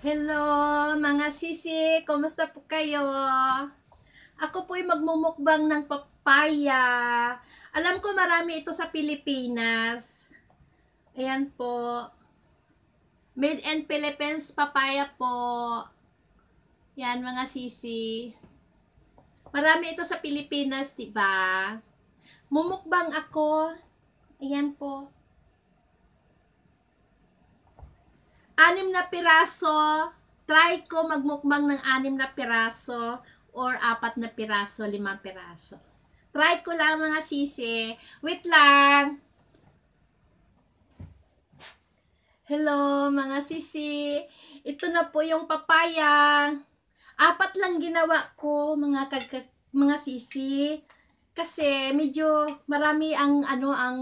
Hello mga sisi, kumusta po kayo? Ako po ay magmumukbang ng papaya. Alam ko marami ito sa Pilipinas. Ayan po. Made in Philippines papaya po. Yan mga sisi. Marami ito sa Pilipinas, 'di ba? Mumukbang ako. Ayan po. anim na piraso, try ko magmukbang ng anim na piraso or apat na piraso, limang piraso. Try ko lang mga sisi. Wait lang. Hello mga sisi. Ito na po yung papaya. Apat lang ginawa ko mga mga sisi kasi medyo marami ang ano ang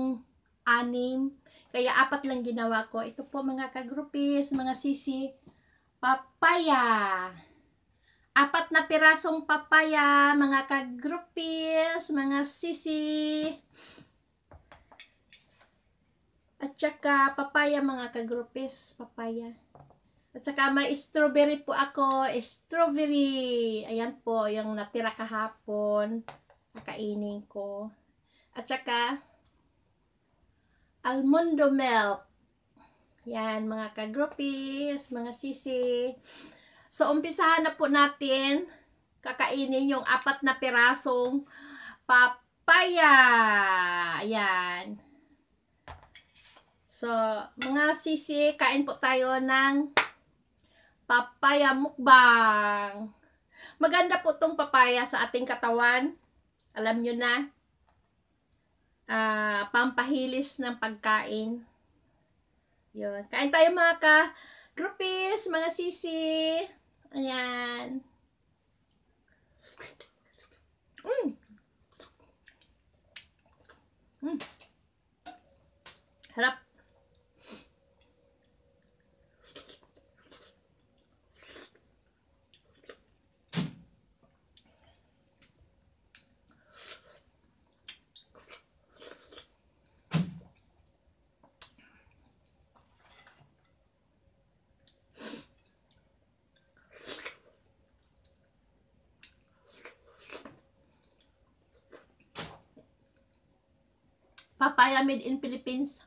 anim kaya apat lang ginawa ko. Ito po mga kagrupis, mga sisi, papaya. Apat na pirasong papaya, mga kagrupis, mga sisi. At saka papaya mga kagrupis, papaya. At saka may strawberry po ako, strawberry. Ayan po, yung natira kahapon, kakainin ko. At saka, almondo milk. Yan, mga ka-groupies, mga sisi. So, umpisahan na po natin kakainin yung apat na pirasong papaya. Ayan. So, mga sisi, kain po tayo ng papaya mukbang. Maganda po tong papaya sa ating katawan. Alam nyo na, uh, pampahilis ng pagkain. Yun. Kain tayo mga ka groupies, mga sisi. Ayan. Mm. Mm. Harap. Papaya made in Philippines.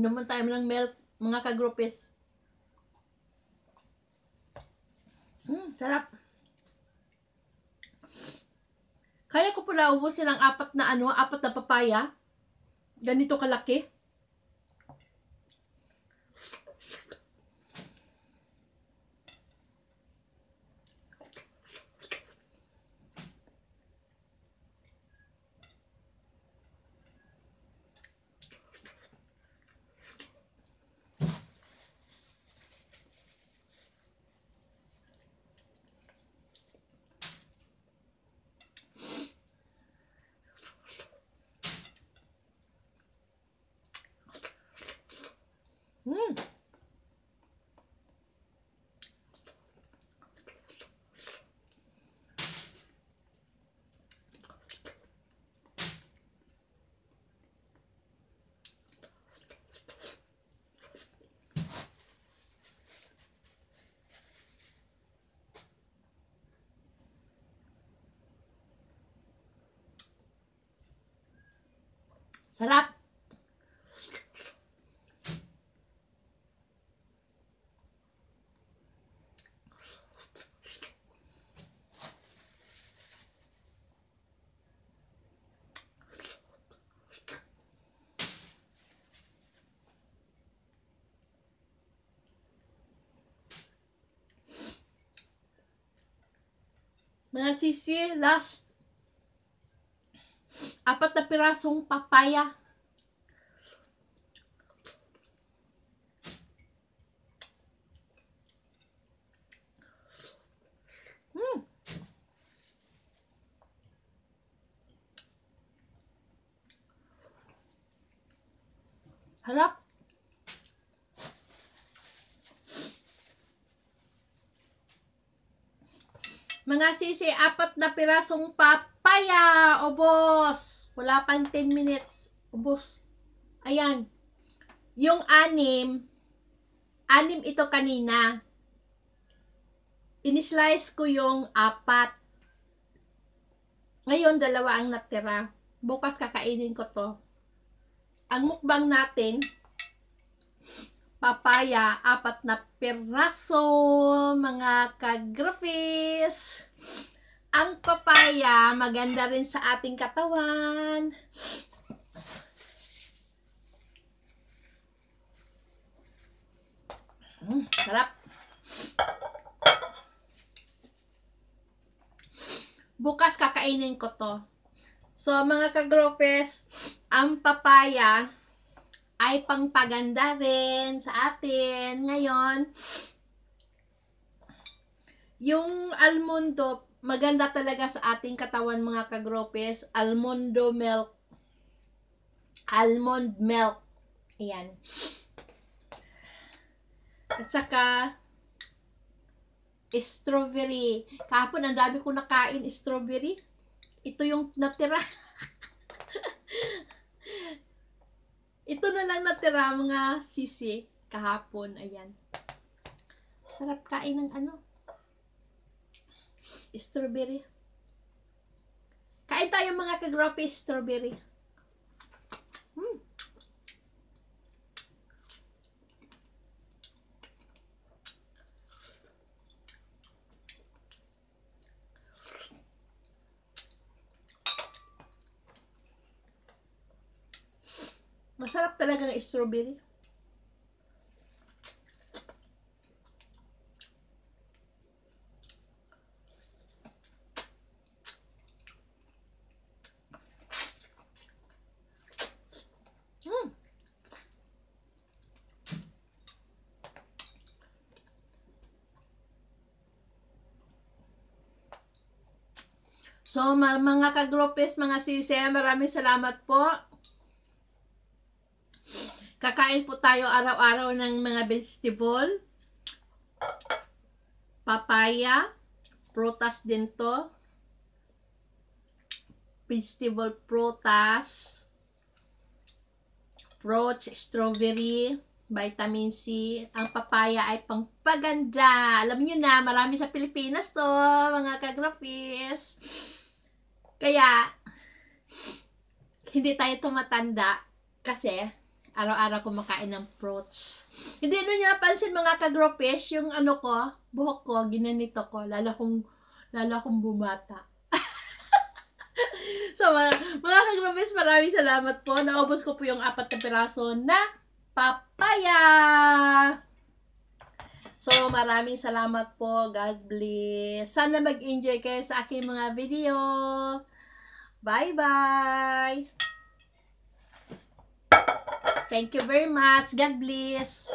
Inuman tayo lang milk, mga kagrupis. Mm, sarap. Kaya ko pala ubusin ang apat na ano, apat na papaya. Ganito kalaki. Salah. Nasisi last apat na pirasong papaya. Hmm. Harap. nangasisi apat na pirasong papaya. Ubos. Wala pang 10 minutes. Ubos. Ayan. Yung anim, anim ito kanina. Inislice ko yung apat. Ngayon, dalawa ang natira. Bukas kakainin ko to. Ang mukbang natin, papaya, apat na piraso, mga kagrafis. Ang papaya, maganda rin sa ating katawan. Mm, sarap. Bukas kakainin ko to. So, mga kagrofes, ang papaya, ay pangpaganda rin sa atin. Ngayon, yung almondo, maganda talaga sa ating katawan mga kagropes. Almondo milk. Almond milk. Ayan. At saka, strawberry. Kahapon, ang dami ko nakain strawberry. Ito yung natira. Ito na lang natira mga sisi kahapon. Ayan. Sarap kain ng ano. Strawberry. Kain tayo mga kagrope strawberry. talagang strawberry. Hmm. So, mga kagrupis, mga sisem, maraming salamat po. Kakain po tayo araw-araw ng mga vegetable. Papaya. Prutas din to. Vegetable prutas. Fruits, strawberry, vitamin C. Ang papaya ay pangpaganda. Alam niyo na, marami sa Pilipinas to, mga kagrafis. Kaya, hindi tayo tumatanda kasi araw-araw kumakain ng fruits. Hindi ano niya pansin mga kagropes, yung ano ko, buhok ko, ginanito ko, lalo kong, lalo kong bumata. so, mga, mga kagropesh, maraming salamat po. Naubos ko po yung apat na piraso na papaya. So, maraming salamat po. God bless. Sana mag-enjoy kayo sa aking mga video. Bye-bye! Thank you very much. God bless.